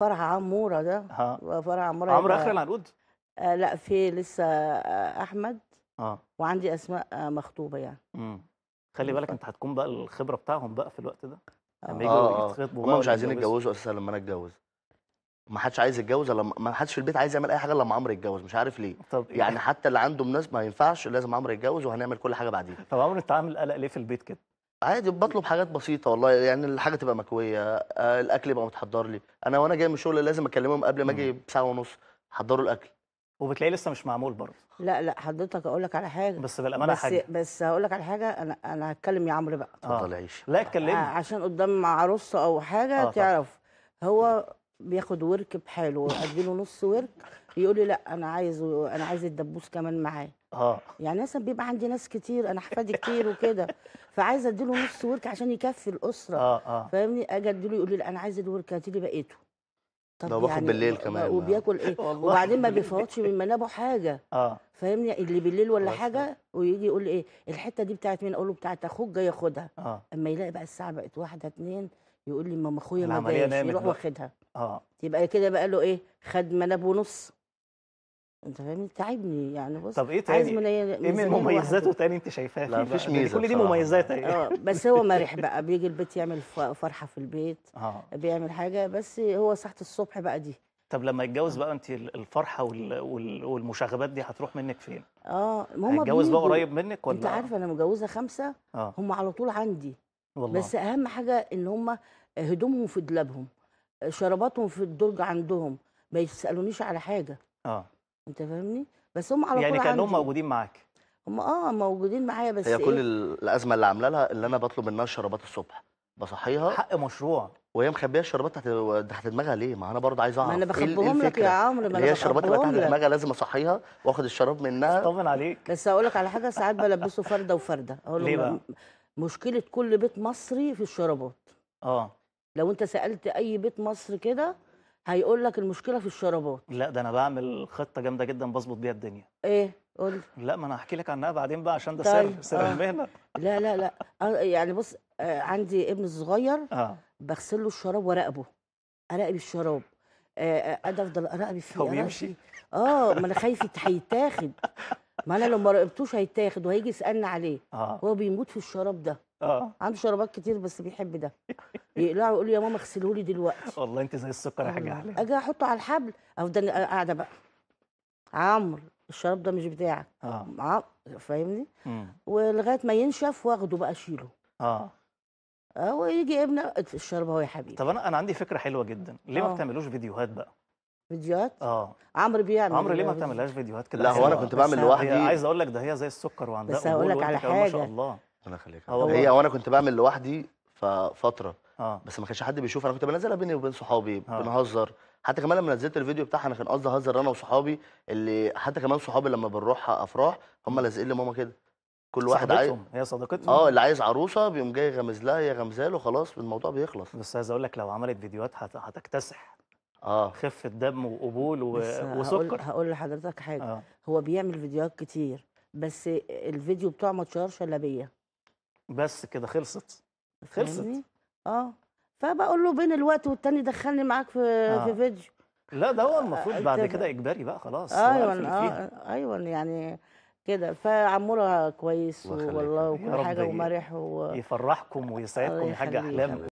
فرع عموره ده ها. فرع عموره عمرو اخر العنقود آه لا في لسه آه احمد اه وعندي اسماء آه مخطوبه يعني امم خلي بالك انت هتكون بقى الخبره بتاعهم بقى في الوقت ده آه. لما يجوا آه، آه. يتخطبوا هم مش عايزين يتجوزوا اساسا لما انا اتجوز ما حدش عايز يتجوز الا ما حدش في البيت عايز يعمل اي حاجه الا لما عمرو يتجوز مش عارف ليه طب إيه؟ يعني حتى اللي عنده مناسبه ما ينفعش لازم عمرو يتجوز وهنعمل كل حاجه بعدين طب عمرو انت عامل قلق ليه في البيت كده عادي بطلب حاجات بسيطه والله يعني الحاجه تبقى مكويه آه، الاكل يبقى متحضر لي انا وانا جاي من الشغل لازم اكلمهم قبل ما اجي بساعه ونص حضروا الاكل وبتلاقيه لسه مش معمول برضه لا لا حضرتك اقول لك على حاجه بس بالامانه بس حاجه بس هقول لك على حاجه انا انا هتكلم يا عمرو بقى آه. اتفضل آه. عيش لا اتكلمي عشان قدام عروسه او حاجه آه تعرف هو بياخد ورك بحاله اديله نص ورك يقول لي لا انا عايز انا عايز الدبوس كمان معاه اه يعني مثلا بيبقى عندي ناس كتير انا احفادي كتير وكده فعايزه اديله نص ورك عشان يكفي الاسره اه اه فاهمني اجي اديله يقول لي لا انا عايز الورك هاتي لي بقيته طب ده باخد يعني بالليل كمان وبياكل ايه وبعدين ما بيفوتش من منابه حاجه اه فاهمني اللي بالليل ولا حاجه ويجي يقول لي ايه الحته دي بتاعت مين اقول له بتاعت اخوك جاي ياخدها اه اما يلاقي بقى الساعه بقت واحده اتنين يقول لي ماما اخويا ما جاش يروح واخدها اه يبقى كده بقى له ايه خد ملاب ونص انت فاهم تعبني يعني بص طب ايه تاني عايز مني... ايه من مميزاته تاني انت شايفاها لا مفيش ميزه كل دي مميزات يعني. اه بس هو مرح بقى بيجي البيت يعمل فرحه في البيت آه. بيعمل حاجه بس هو صحه الصبح بقى دي طب لما يتجوز آه. بقى انت الفرحه والمشاغبات دي هتروح منك فين اه هم هيتجوز بقى قريب منك ولا انت عارفه انا متجوزه خمسه آه. هم على طول عندي والله. بس اهم حاجه ان هم هدومهم في دولابهم شرباتهم في الدرج عندهم ما يسالونيش على حاجه اه انت فاهمني بس هم على يعني كانهم موجودين معاك هم اه موجودين معايا بس هي كل إيه؟ الازمه اللي عامله لها اللي انا بطلب منها الشرابات الصبح بصحيها حق مشروع وهي مخبيه الشرابات تحت تحت دماغها ليه؟ ما انا برضه عايز اعرف ما انا إيه إيه بخبيهم لك يا عمرو ما انا هي الشرابات اللي تحت دماغها لازم اصحيها واخد الشراب منها اطمن عليك بس هقول لك على حاجه ساعات بلبسه فرده وفرده اقول ليه بقى؟ مشكله كل بيت مصري في الشرابات اه لو انت سالت اي بيت مصري كده هيقول لك المشكله في الشرابات لا ده انا بعمل خطه جامده جدا بظبط بيها الدنيا ايه قول لا ما انا هحكي لك عنها بعدين بقى عشان ده طيب. سر سر آه. المهنه لا لا لا آه، يعني بص آه، عندي ابن صغير آه. بغسل له الشراب وراقبه اراقب الشراب انا آه، افضل اراقب فيه هو بيمشي؟ اه ما انا خايف هيتاخد ما انا لو ما راقبتوش هيتاخد وهيجي يسالنا عليه آه. هو بيموت في الشراب ده اه عنده شرابات كتير بس بيحب ده يقلعه يقول لي يا ماما اغسله لي دلوقتي والله انت زي السكر يا حاجه علي آه. اجي احطه على الحبل افضل قاعده بقى عمرو الشراب ده مش بتاعك اه فاهمني ولغايه ما ينشف واخده بقى اشيله اه هو يجي ابنه الشرب هو يا حبيبي طب انا انا عندي فكره حلوه جدا ليه أوه. ما آه. بتعملوش فيديوهات بقى فيديوهات اه عمرو بيعمل عمرو ليه ما بتعملهاش فيديوهات كده لا هو انا أيوة. كنت بعمل لوحدي عايز اقول لك ده هي زي السكر وعندها بس هقول لك على حاجه ما شاء الله انا خليك هي وانا كنت بعمل لوحدي ففتره آه. بس ما كانش حد بيشوف انا كنت بنزلها بيني وبين صحابي آه. بنهزر حتى كمان لما نزلت الفيديو بتاعها انا كان قصدي اهزر انا وصحابي اللي حتى كمان صحابي لما بنروح افراح هم لازقين لي ماما كده كل واحد عايز هي صديقتهم اه اللي عايز عروسه بيقوم جاي غامز لها هي غمزاله خلاص الموضوع بيخلص بس عايز اقول لك لو عملت فيديوهات هتكتسح اه خفه دم وقبول و... وسكر هقول, هقول لحضرتك حاجه آه. هو بيعمل فيديوهات كتير بس الفيديو بتاعه ما اتشهرش الا بيا بس كده خلصت خلصت اه فبقول له بين الوقت والتاني دخلني معاك في آه. في فيديو لا ده هو المفروض بعد كده اجباري بقى خلاص ايوه آه ايوه يعني كده فعموله كويس والله وكل حاجه ومرح و... يفرحكم ويسعدكم يا حاجه احلام